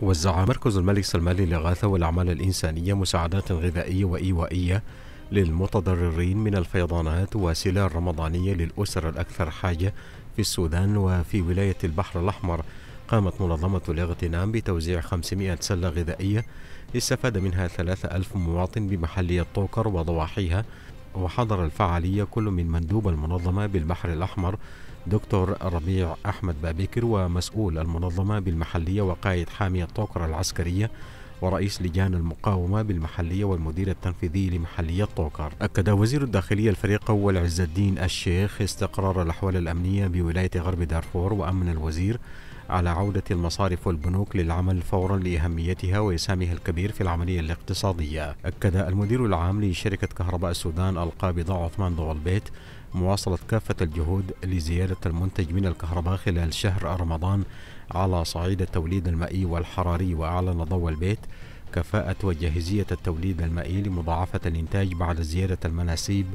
وزع مركز الملك سلمان للإغاثة والأعمال الإنسانية مساعدات غذائية وإيوائية للمتضررين من الفيضانات وسلع رمضانية للأسر الأكثر حاجة في السودان وفي ولاية البحر الأحمر قامت منظمة الاغتنام بتوزيع 500 سلة غذائية استفاد منها 3000 مواطن بمحلية طوكر وضواحيها وحضر الفعالية كل من مندوب المنظمة بالبحر الأحمر دكتور ربيع أحمد بابكر ومسؤول المنظمة بالمحلية وقائد حامية طوكر العسكرية ورئيس لجان المقاومة بالمحلية والمدير التنفيذي لمحلية طوكر أكد وزير الداخلية الفريق أول عز الدين الشيخ استقرار الأحوال الأمنية بولاية غرب دارفور وأمن الوزير على عودة المصارف والبنوك للعمل فورا لأهميتها وإسهامها الكبير في العملية الاقتصادية أكد المدير العام لشركة كهرباء السودان القابضة عثمان ضو البيت مواصلة كافة الجهود لزيادة المنتج من الكهرباء خلال شهر رمضان على صعيد التوليد المائي والحراري وأعلن ضو البيت كفاءة وجاهزية التوليد المائي لمضاعفة الإنتاج بعد زيادة المناسيب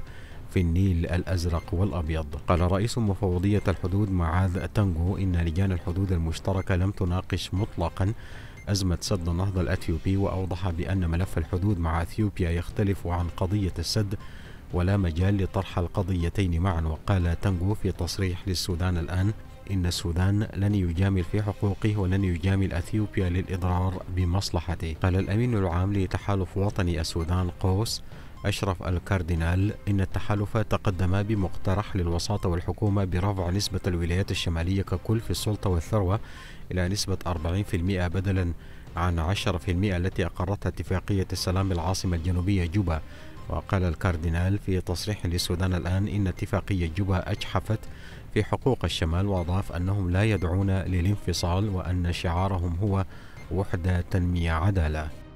في النيل الأزرق والأبيض قال رئيس مفوضية الحدود معاذ تانجو إن لجان الحدود المشتركة لم تناقش مطلقا أزمة سد النهضة الأثيوبي وأوضح بأن ملف الحدود مع أثيوبيا يختلف عن قضية السد ولا مجال لطرح القضيتين معا وقال تانجو في تصريح للسودان الآن إن السودان لن يجامل في حقوقه ولن يجامل أثيوبيا للإضرار بمصلحته قال الأمين العام لتحالف وطني السودان قوس أشرف الكاردينال إن التحالف تقدم بمقترح للوساطة والحكومة برفع نسبة الولايات الشمالية ككل في السلطة والثروة إلى نسبة 40% بدلا عن 10% التي أقرتها اتفاقية السلام العاصمة الجنوبية جوبا وقال الكاردينال في تصريح للسودان الآن إن اتفاقية جوبا أجحفت في حقوق الشمال وأضاف أنهم لا يدعون للانفصال وأن شعارهم هو وحدة تنمية عدالة